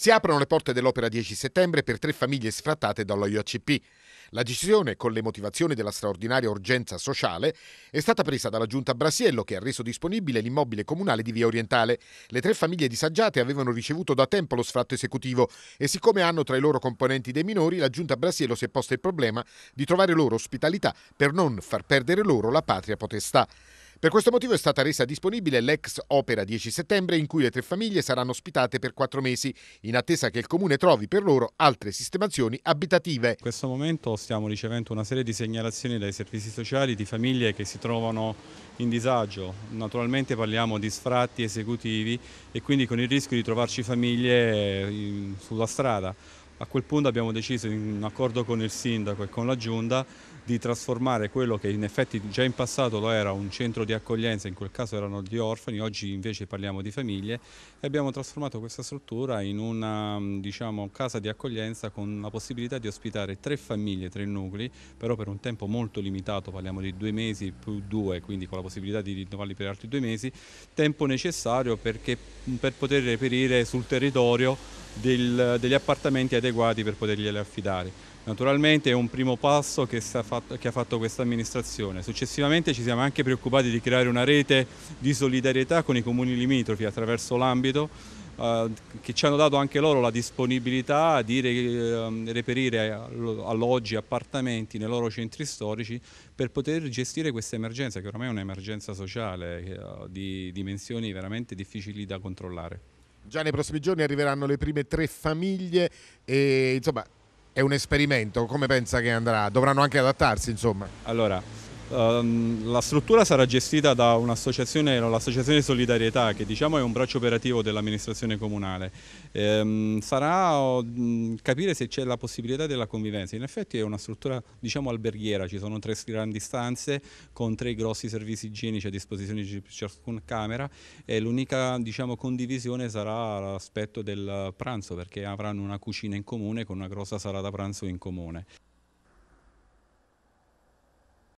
Si aprono le porte dell'Opera 10 settembre per tre famiglie sfrattate dallo IACP. La decisione, con le motivazioni della straordinaria urgenza sociale, è stata presa dalla Giunta Brasiello che ha reso disponibile l'immobile comunale di Via Orientale. Le tre famiglie disagiate avevano ricevuto da tempo lo sfratto esecutivo e siccome hanno tra i loro componenti dei minori, la Giunta Brasiello si è posta il problema di trovare loro ospitalità per non far perdere loro la patria potestà. Per questo motivo è stata resa disponibile l'ex opera 10 settembre in cui le tre famiglie saranno ospitate per quattro mesi, in attesa che il comune trovi per loro altre sistemazioni abitative. In questo momento stiamo ricevendo una serie di segnalazioni dai servizi sociali di famiglie che si trovano in disagio. Naturalmente parliamo di sfratti esecutivi e quindi con il rischio di trovarci famiglie eh, sulla strada. A quel punto abbiamo deciso in accordo con il sindaco e con la giunta di trasformare quello che in effetti già in passato lo era un centro di accoglienza, in quel caso erano gli orfani, oggi invece parliamo di famiglie e abbiamo trasformato questa struttura in una mm, diciamo, casa di accoglienza con la possibilità di ospitare tre famiglie, tre nuclei, però per un tempo molto limitato, parliamo di due mesi più due, quindi con la possibilità di rinnovarli per altri due mesi, tempo necessario perché, mm, per poter reperire sul territorio del, degli appartamenti adeguati per poterglieli affidare. Naturalmente è un primo passo che, fatto, che ha fatto questa amministrazione. Successivamente ci siamo anche preoccupati di creare una rete di solidarietà con i comuni limitrofi attraverso l'ambito eh, che ci hanno dato anche loro la disponibilità di re, eh, reperire alloggi, appartamenti nei loro centri storici per poter gestire questa emergenza che ormai è un'emergenza sociale eh, di dimensioni veramente difficili da controllare. Già nei prossimi giorni arriveranno le prime tre famiglie e insomma è un esperimento, come pensa che andrà? Dovranno anche adattarsi insomma. Allora, Ehm, la struttura sarà gestita da un'associazione, l'associazione Solidarietà, che diciamo è un braccio operativo dell'amministrazione comunale. Ehm, sarà capire se c'è la possibilità della convivenza. In effetti è una struttura diciamo alberghiera, ci sono tre grandi stanze con tre grossi servizi igienici a disposizione di ciascuna camera e l'unica diciamo, condivisione sarà l'aspetto del pranzo perché avranno una cucina in comune con una grossa sala da pranzo in comune.